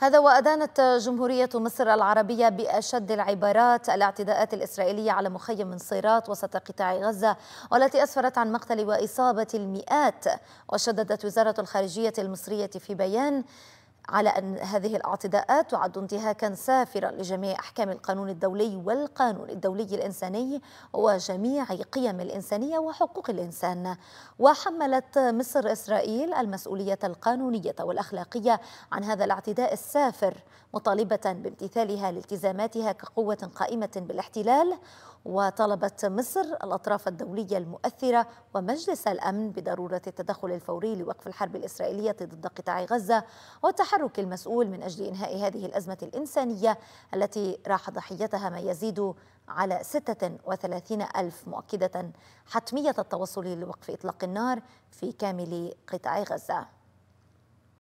هذا وأدانت جمهورية مصر العربية بأشد العبارات الاعتداءات الإسرائيلية على مخيم صيرات وسط قطاع غزة والتي أسفرت عن مقتل وإصابة المئات وشددت وزارة الخارجية المصرية في بيان على أن هذه الاعتداءات تعد انتهاكا سافرا لجميع أحكام القانون الدولي والقانون الدولي الإنساني وجميع قيم الإنسانية وحقوق الإنسان وحملت مصر إسرائيل المسؤولية القانونية والأخلاقية عن هذا الاعتداء السافر مطالبة بامتثالها لالتزاماتها كقوة قائمة بالاحتلال وطلبت مصر الأطراف الدولية المؤثرة ومجلس الأمن بضرورة التدخل الفوري لوقف الحرب الإسرائيلية ضد قطاع غزة والتحرك المسؤول من أجل إنهاء هذه الأزمة الإنسانية التي راح ضحيتها ما يزيد على 36 ألف مؤكدة حتمية التوصل لوقف إطلاق النار في كامل قطاع غزة